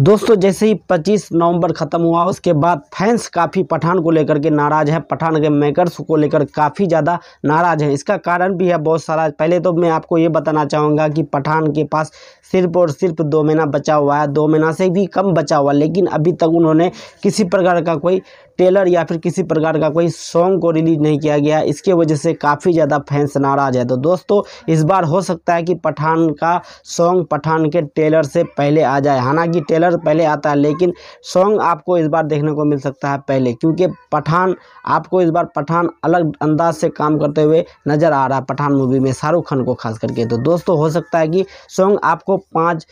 दोस्तों जैसे ही 25 नवंबर ख़त्म हुआ उसके बाद फैंस काफ़ी पठान को लेकर के नाराज़ हैं पठान के मेकर्स को लेकर काफ़ी ज़्यादा नाराज़ हैं इसका कारण भी है बहुत सारा पहले तो मैं आपको ये बताना चाहूँगा कि पठान के पास सिर्फ और सिर्फ दो महीना बचा हुआ है दो महीना से भी कम बचा हुआ लेकिन अभी तक उन्होंने किसी प्रकार का कोई टेलर या फिर किसी प्रकार का कोई सॉन्ग को रिलीज नहीं किया गया इसके वजह से काफ़ी ज़्यादा फैंस नाराज है तो दोस्तों इस बार हो सकता है कि पठान का सॉन्ग पठान के टेलर से पहले आ जाए हालांकि टेलर पहले आता है लेकिन सॉन्ग आपको इस बार देखने को मिल सकता है पहले क्योंकि पठान आपको इस बार पठान अलग अंदाज से काम करते हुए नज़र आ रहा है पठान मूवी में शाहरुख खान को खास करके तो दोस्तों हो सकता है कि सॉन्ग आपको पाँच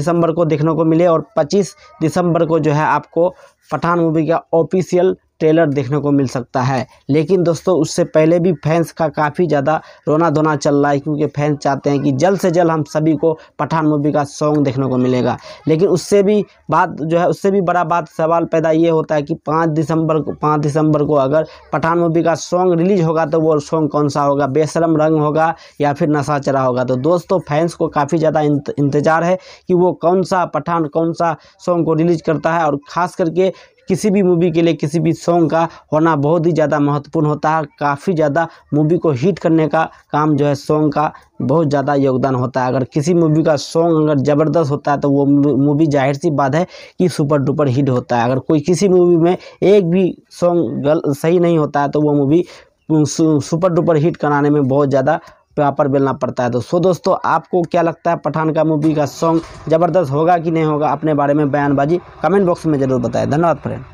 दिसंबर को देखने को मिले और पच्चीस दिसंबर को जो है आपको पठान मूवी का ऑफिशियल ऑफिशियल ट्रेलर देखने को मिल सकता है लेकिन दोस्तों उससे पहले भी फैंस का काफ़ी ज़्यादा रोना धोना चल रहा है क्योंकि फैंस चाहते हैं कि जल्द से जल्द हम सभी को पठान मूवी का सॉन्ग देखने को मिलेगा लेकिन उससे भी बात जो है उससे भी बड़ा बात सवाल पैदा ये होता है कि पाँच दिसंबर को पाँच दिसंबर को अगर पठान मूवी का सॉन्ग रिलीज होगा तो वो सॉन्ग कौन सा होगा बेशरम रंग होगा या फिर नशा चरा होगा तो दोस्तों फैंस को काफ़ी ज़्यादा इंतजार है कि वो कौन सा पठान कौन सा सॉन्ग को रिलीज करता है और ख़ास करके किसी भी मूवी के लिए किसी भी सॉन्ग का होना बहुत ही ज़्यादा महत्वपूर्ण होता है काफ़ी ज़्यादा मूवी को हिट करने का काम जो है सॉन्ग का बहुत ज़्यादा योगदान होता है अगर किसी मूवी का सॉन्ग अगर ज़बरदस्त होता है तो वो मूवी जाहिर सी बात है कि सुपर डुपर हिट होता है अगर कोई किसी मूवी में एक भी सॉन्ग गल सही नहीं होता है तो वो मूवी सुपर डुपर हिट कराने में बहुत ज़्यादा प्रॉपर पर मिलना पड़ता है तो सो दोस्तों आपको क्या लगता है पठान का मूवी का सॉन्ग ज़बरदस्त होगा कि नहीं होगा अपने बारे में बयानबाजी कमेंट बॉक्स में ज़रूर बताएं धन्यवाद फ्रेंड